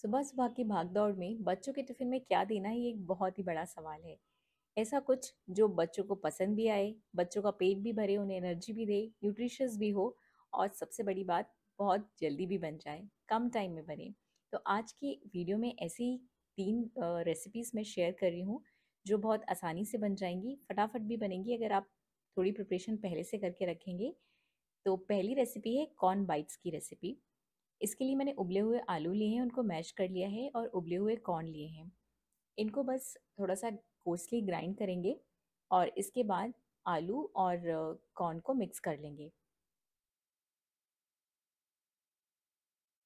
सुबह सुबह की भागदौड़ में बच्चों के टिफ़िन में क्या देना ये एक बहुत ही बड़ा सवाल है ऐसा कुछ जो बच्चों को पसंद भी आए बच्चों का पेट भी भरे उन्हें एनर्जी भी दे न्यूट्रिशियस भी हो और सबसे बड़ी बात बहुत जल्दी भी बन जाए कम टाइम में बने तो आज की वीडियो में ऐसी तीन रेसिपीज़ मैं शेयर कर रही हूँ जो बहुत आसानी से बन जाएंगी फटाफट भी बनेंगी अगर आप थोड़ी प्रिपरेशन पहले से करके रखेंगे तो पहली रेसिपी है कॉर्न बाइट्स की रेसिपी इसके लिए मैंने उबले हुए आलू लिए हैं उनको मैश कर लिया है और उबले हुए कॉर्न लिए हैं इनको बस थोड़ा सा कोसली ग्राइंड करेंगे और इसके बाद आलू और कॉर्न को मिक्स कर लेंगे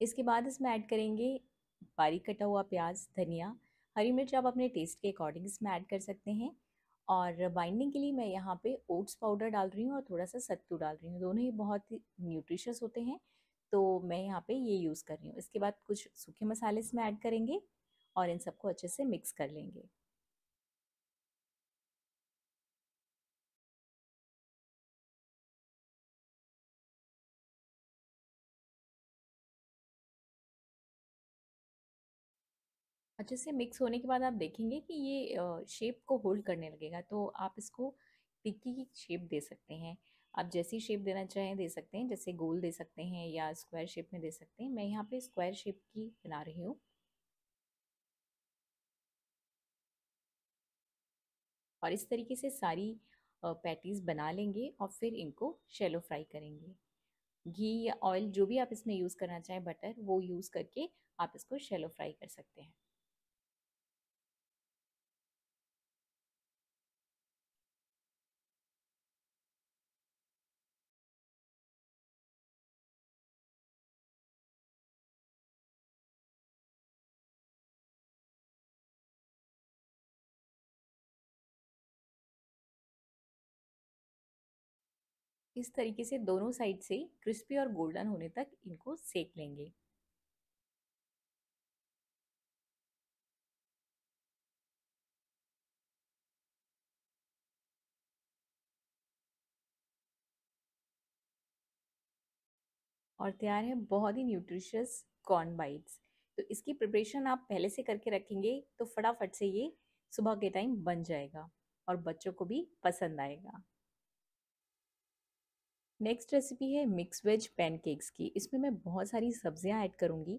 इसके बाद इसमें ऐड करेंगे बारीक कटा हुआ प्याज धनिया हरी मिर्च आप अपने टेस्ट के अकॉर्डिंग इसमें ऐड कर सकते हैं और बाइंडिंग के लिए मैं यहाँ पे ओट्स पाउडर डाल रही हूँ और थोड़ा सा सत्तू डाल रही हूँ दोनों ही बहुत ही न्यूट्रिशस होते हैं तो मैं यहाँ पे ये यूज़ कर रही हूँ इसके बाद कुछ सूखे मसाले इसमें ऐड करेंगे और इन सबको अच्छे से मिक्स कर लेंगे अच्छे से मिक्स होने के बाद आप देखेंगे कि ये शेप को होल्ड करने लगेगा तो आप इसको टिक्की की शेप दे सकते हैं आप जैसी शेप देना चाहें दे सकते हैं जैसे गोल दे सकते हैं या स्क्वायर शेप में दे सकते हैं मैं यहाँ पे स्क्वायर शेप की बना रही हूँ और इस तरीके से सारी पैटीज़ बना लेंगे और फिर इनको शेलो फ्राई करेंगे घी या ऑयल जो भी आप इसमें यूज़ करना चाहें बटर वो यूज़ करके आप इसको शेलो फ्राई कर सकते हैं इस तरीके से दोनों साइड से क्रिस्पी और गोल्डन होने तक इनको सेक लेंगे और तैयार है बहुत ही न्यूट्रिशियस कॉर्न बाइट्स तो इसकी प्रिपरेशन आप पहले से करके रखेंगे तो फटाफट से ये सुबह के टाइम बन जाएगा और बच्चों को भी पसंद आएगा नेक्स्ट रेसिपी है मिक्स वेज पैनकेक्स की इसमें मैं बहुत सारी सब्जियां ऐड करूंगी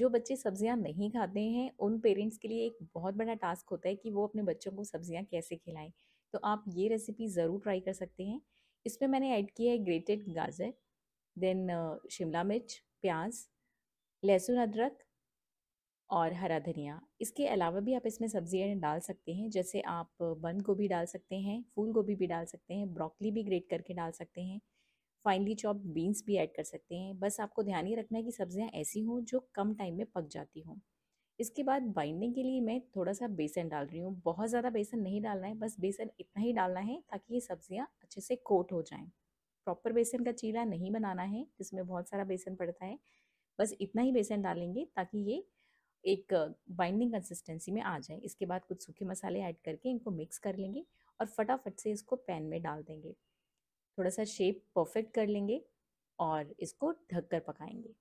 जो बच्चे सब्जियां नहीं खाते हैं उन पेरेंट्स के लिए एक बहुत बड़ा टास्क होता है कि वो अपने बच्चों को सब्जियां कैसे खिलाएं तो आप ये रेसिपी ज़रूर ट्राई कर सकते हैं इसमें मैंने ऐड किया है ग्रेटेड गाजर देन शिमला मिर्च प्याज लहसुन अदरक और हरा धनिया इसके अलावा भी आप इसमें सब्जियाँ डाल सकते हैं जैसे आप बंद गोभी डाल सकते हैं फूल गोभी भी डाल सकते हैं ब्रॉकली भी ग्रेट करके डाल सकते हैं फाइनली चॉप बीन्स भी ऐड कर सकते हैं बस आपको ध्यान ही रखना है कि सब्ज़ियाँ ऐसी हों जो कम टाइम में पक जाती हों इसके बाद बाइंडिंग के लिए मैं थोड़ा सा बेसन डाल रही हूँ बहुत ज़्यादा बेसन नहीं डालना है बस बेसन इतना ही डालना है ताकि ये सब्ज़ियाँ अच्छे से कोट हो जाएँ प्रॉपर बेसन का चीला नहीं बनाना है जिसमें बहुत सारा बेसन पड़ता है बस इतना ही बेसन डालेंगे ताकि ये एक बाइंडिंग कंसिस्टेंसी में आ जाए इसके बाद कुछ सूखे मसाले ऐड करके इनको मिक्स कर लेंगे और फटाफट से इसको पैन में डाल देंगे थोड़ा सा शेप परफेक्ट कर लेंगे और इसको ढक कर पकाएंगे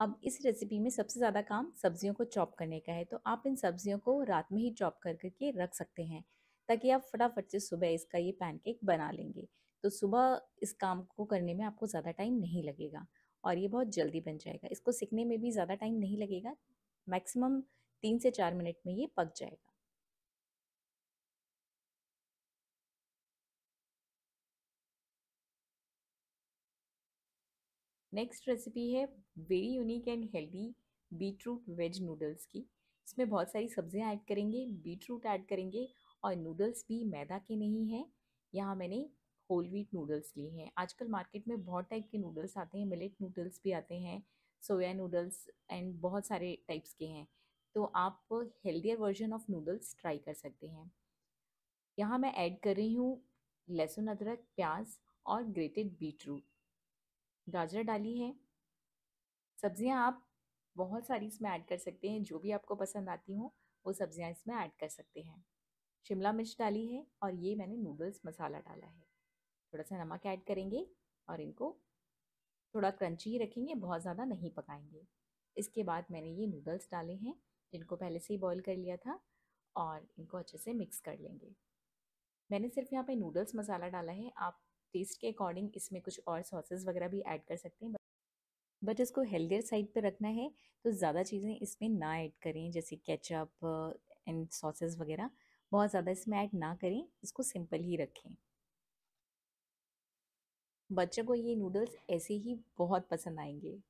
अब इस रेसिपी में सबसे ज़्यादा काम सब्जियों को चॉप करने का है तो आप इन सब्जियों को रात में ही चॉप कर करके रख सकते हैं ताकि आप फटाफट से सुबह इसका ये पैनकेक बना लेंगे तो सुबह इस काम को करने में आपको ज़्यादा टाइम नहीं लगेगा और ये बहुत जल्दी बन जाएगा इसको सीखने में भी ज़्यादा टाइम नहीं लगेगा मैक्सिमम तीन से चार मिनट में ये पक जाएगा नेक्स्ट रेसिपी है very unique and healthy beetroot veg noodles की इसमें बहुत सारी सब्जियां ऐड करेंगे बीट रूट ऐड करेंगे और नूडल्स भी मैदा के नहीं हैं यहाँ मैंने होल व्हीट नूडल्स लिए हैं आजकल मार्केट में बहुत टाइप के नूडल्स आते हैं मिलेट नूडल्स भी आते हैं सोया नूडल्स एंड बहुत सारे टाइप्स के हैं तो आप healthier version of noodles try कर सकते हैं यहाँ मैं ऐड कर रही हूँ लहसुन अदरक प्याज और ग्रेटेड बीट रूट गाजर डाली है सब्ज़ियाँ आप बहुत सारी इसमें ऐड कर सकते हैं जो भी आपको पसंद आती हो वो सब्ज़ियाँ इसमें ऐड कर सकते हैं शिमला मिर्च डाली है और ये मैंने नूडल्स मसाला डाला है थोड़ा सा नमक ऐड करेंगे और इनको थोड़ा क्रंची ही रखेंगे बहुत ज़्यादा नहीं पकाएंगे इसके बाद मैंने ये नूडल्स डाले हैं जिनको पहले से ही बॉईल कर लिया था और इनको अच्छे से मिक्स कर लेंगे मैंने सिर्फ यहाँ पे नूडल्स मसाला डाला है आप टेस्ट के अकॉर्डिंग इसमें कुछ और सॉसेस वगैरह भी ऐड कर सकते हैं बट इसको हेल्दियर साइड पर रखना है तो ज़्यादा चीज़ें इसमें ना ऐड करें जैसे केचप एंड सॉसेस वगैरह बहुत ज़्यादा इसमें ऐड ना करें इसको सिंपल ही रखें बच्चों को ये नूडल्स ऐसे ही बहुत पसंद आएंगे